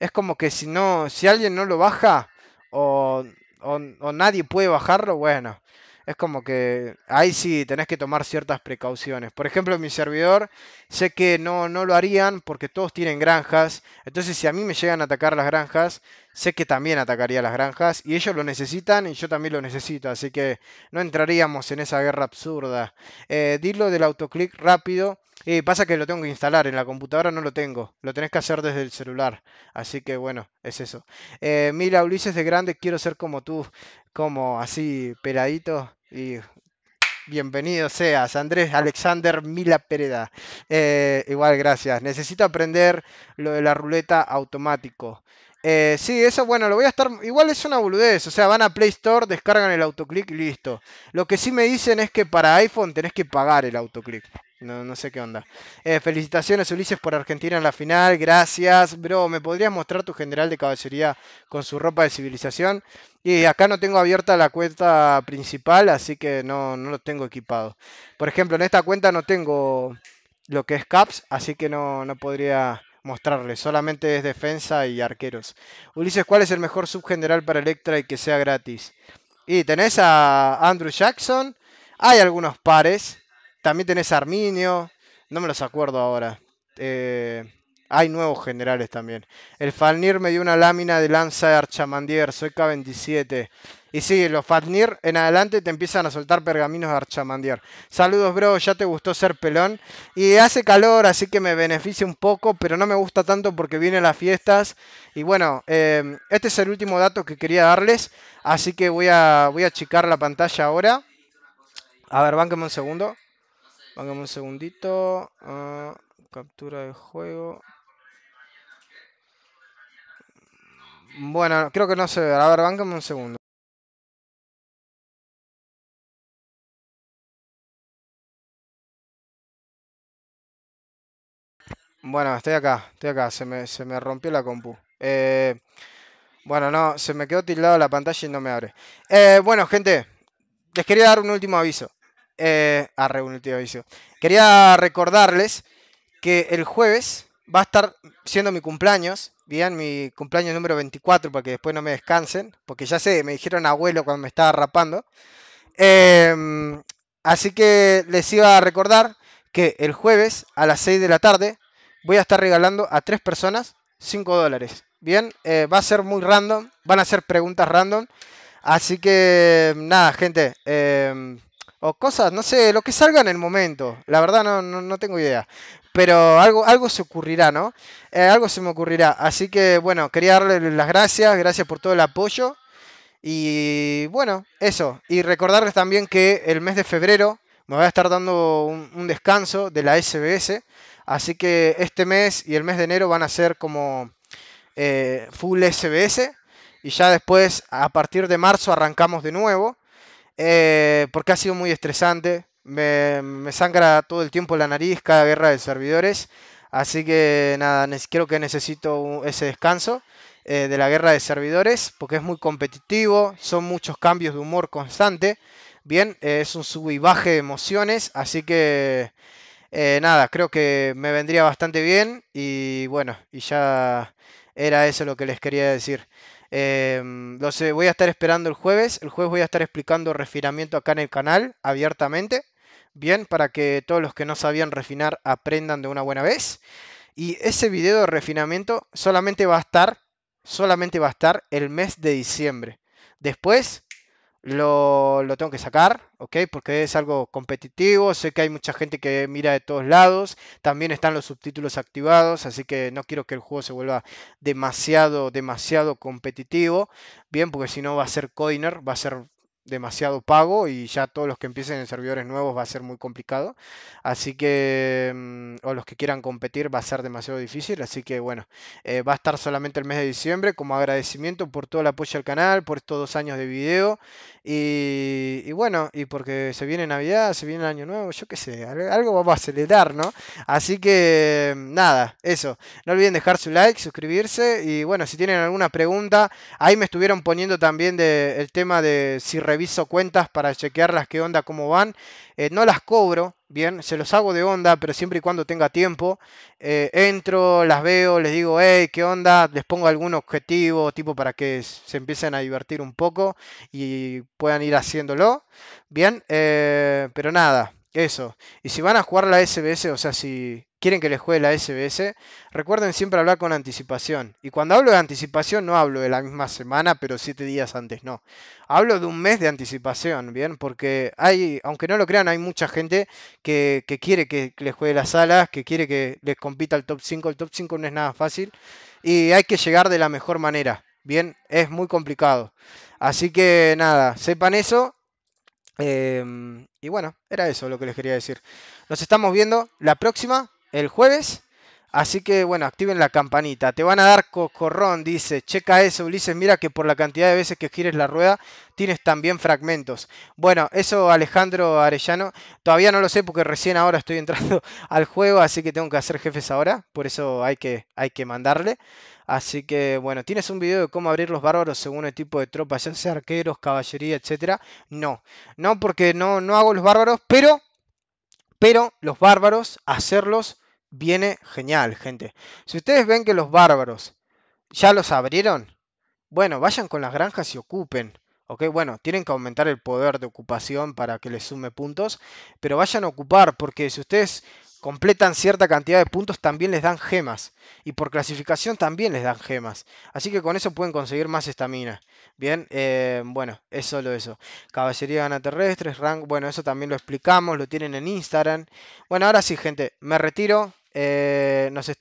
es como que si no, si alguien no lo baja o, o, nadie puede bajarlo, bueno, es como que ahí sí tenés que tomar ciertas precauciones. Por ejemplo, en mi servidor sé que no, no lo harían porque todos tienen granjas. Entonces, si a mí me llegan a atacar las granjas, sé que también atacaría las granjas. Y ellos lo necesitan y yo también lo necesito. Así que no entraríamos en esa guerra absurda. Eh, dilo del autoclick rápido. Y pasa que lo tengo que instalar, en la computadora no lo tengo, lo tenés que hacer desde el celular, así que bueno, es eso. Eh, Mila Ulises de grande, quiero ser como tú, como así peladito y bienvenido seas, Andrés Alexander Mila Pereda. Eh, igual, gracias. Necesito aprender lo de la ruleta automático. Eh, sí, eso bueno, lo voy a estar. Igual es una boludez. O sea, van a Play Store, descargan el autoclick y listo. Lo que sí me dicen es que para iPhone tenés que pagar el autoclick. No, sé qué onda. Eh, felicitaciones Ulises por Argentina en la final. Gracias, bro. ¿Me podrías mostrar tu general de caballería con su ropa de civilización? Y acá no tengo abierta la cuenta principal, así que no, no lo tengo equipado. Por ejemplo, en esta cuenta no tengo lo que es caps, así que no, no podría mostrarle. Solamente es defensa y arqueros. Ulises, ¿cuál es el mejor subgeneral para Electra y que sea gratis? Y tenés a Andrew Jackson. Hay algunos pares. También tenés Arminio, no me los acuerdo ahora. Eh, hay nuevos generales también. El Falnir me dio una lámina de lanza de Archamandier, soy K27. Y sí, los Falnir en adelante te empiezan a soltar pergaminos de Archamandier. Saludos, bro, ya te gustó ser pelón. Y hace calor, así que me beneficia un poco, pero no me gusta tanto porque vienen las fiestas. Y bueno, em, este es el último dato que quería darles, así que voy a, voy a achicar la pantalla ahora. A ver, bánqueme un segundo. Pongamos un segundito. Ah, captura de juego. Bueno, creo que no se ve. A ver, bancame un segundo. Bueno, estoy acá, estoy acá, se me, rompió la compu. Eh, bueno, no, se me quedó tildado la pantalla y no me abre. Eh, bueno, gente, les quería dar un último aviso. Eh, a reunir, Quería recordarles que el jueves va a estar siendo mi cumpleaños, bien, mi cumpleaños número 24 para que después no me descansen, porque ya sé, me dijeron abuelo cuando me estaba rapando. Em, así que les iba a recordar que el jueves a las 6 de la tarde voy a estar regalando a tres personas 5 dólares. Bien, eh, va a ser muy random, van a ser preguntas random. Así que nada, gente. Em, o cosas, no sé, lo que salga en el momento. La verdad no, no, tengo idea. Pero algo, algo se ocurrirá, ¿no? Eh, algo se me ocurrirá. Así que bueno, quería darle las gracias, gracias por todo el apoyo. Y bueno, eso. Y recordarles también que el mes de febrero me voy a estar dando un, descanso de la SBS. Así que este mes y el mes de enero van a ser como eh, full SBS. Y ya después, a partir de marzo, arrancamos de nuevo. Eh, porque ha sido muy estresante. Me, sangra todo el tiempo la nariz cada guerra de servidores. Así que nada, creo que necesito ese descanso eh, de la guerra de servidores porque es muy competitivo, son muchos cambios de humor constante. Bien, eh, es un sub y baje de emociones, así que nada, creo que me vendría bastante bien y bueno, y ya era eso lo que les quería decir. Eh, voy a estar esperando el jueves. El jueves voy a estar explicando refinamiento acá en el canal abiertamente. Bien, para que todos los que no sabían refinar aprendan de una buena vez. Y ese video de refinamiento solamente va a estar, solamente va a estar el mes de diciembre. Después lo, lo, tengo que sacar, ¿ok? Porque es algo competitivo, sé que hay mucha gente que mira de todos lados, también están los subtítulos activados, así que no quiero que el juego se vuelva demasiado, demasiado competitivo, bien, porque si no va a ser coiner, va a ser demasiado pago y ya todos los que empiecen en servidores nuevos va a ser muy complicado. Así que, mm, o los que quieran competir va a ser demasiado difícil. Así que bueno, eh, va a estar solamente el mes de diciembre como agradecimiento por todo el apoyo al canal, por estos dos años de video. Y, bueno, y porque se viene Navidad, se viene Año Nuevo, yo qué sé, algo vamos a acelerar ¿no? Así que mm, nada, eso. No olviden dejar su like, suscribirse y bueno, si tienen alguna pregunta, ahí me estuvieron poniendo también de, el tema de si revisar cuentas para chequearlas, qué onda, cómo van. Eh, no las cobro, bien, se los hago de onda, pero siempre y cuando tenga tiempo. Eh, entro, las veo, les digo, hey, qué onda, les pongo algún objetivo, tipo para que se empiecen a divertir un poco y puedan ir haciéndolo. Bien, eh, pero nada, eso. Y si van a jugar la SBS, o sea, si quieren que les juegue la SBS, recuerden siempre hablar con anticipación. Y cuando hablo de anticipación, no hablo de la misma semana, pero siete días antes, no. Hablo de un mes de anticipación, ¿bien? Porque hay, aunque no lo crean, hay mucha gente que, que quiere que les juegue las alas, que quiere que les compita el top 5. El top 5 no es nada fácil. Y hay que llegar de la mejor manera. Bien, es muy complicado. Así que nada, sepan eso Em, y bueno, era eso lo que les quería decir. Nos estamos viendo la próxima, el jueves. Así que bueno, activen la campanita. Te van a dar cocorrón, dice. Checa eso, Ulises. Mira que por la cantidad de veces que gires la rueda, tienes también fragmentos. Bueno, eso Alejandro Arellano. Todavía no lo sé porque recién ahora estoy entrando al juego, así que tengo que hacer jefes ahora. Por eso hay que, hay que mandarle. Así que bueno, ¿tienes un video de cómo abrir los bárbaros según el tipo de tropa, ya sea arqueros, caballería, etcétera? No, no porque no, no hago los bárbaros, pero, pero los bárbaros, hacerlos viene genial, gente. Si ustedes ven que los bárbaros ya los abrieron, bueno, vayan con las granjas y ocupen. ¿ok? Bueno, tienen que aumentar el poder de ocupación para que les sume puntos, pero vayan a ocupar, porque si ustedes completan cierta cantidad de puntos también les dan gemas. Y por clasificación también les dan gemas. Así que con eso pueden conseguir más estamina. Bien, eh, bueno, es solo eso. Caballería gana terrestres, rank, bueno, eso también lo explicamos, lo tienen en Instagram. Bueno, ahora sí, gente, me retiro. Eh, nos está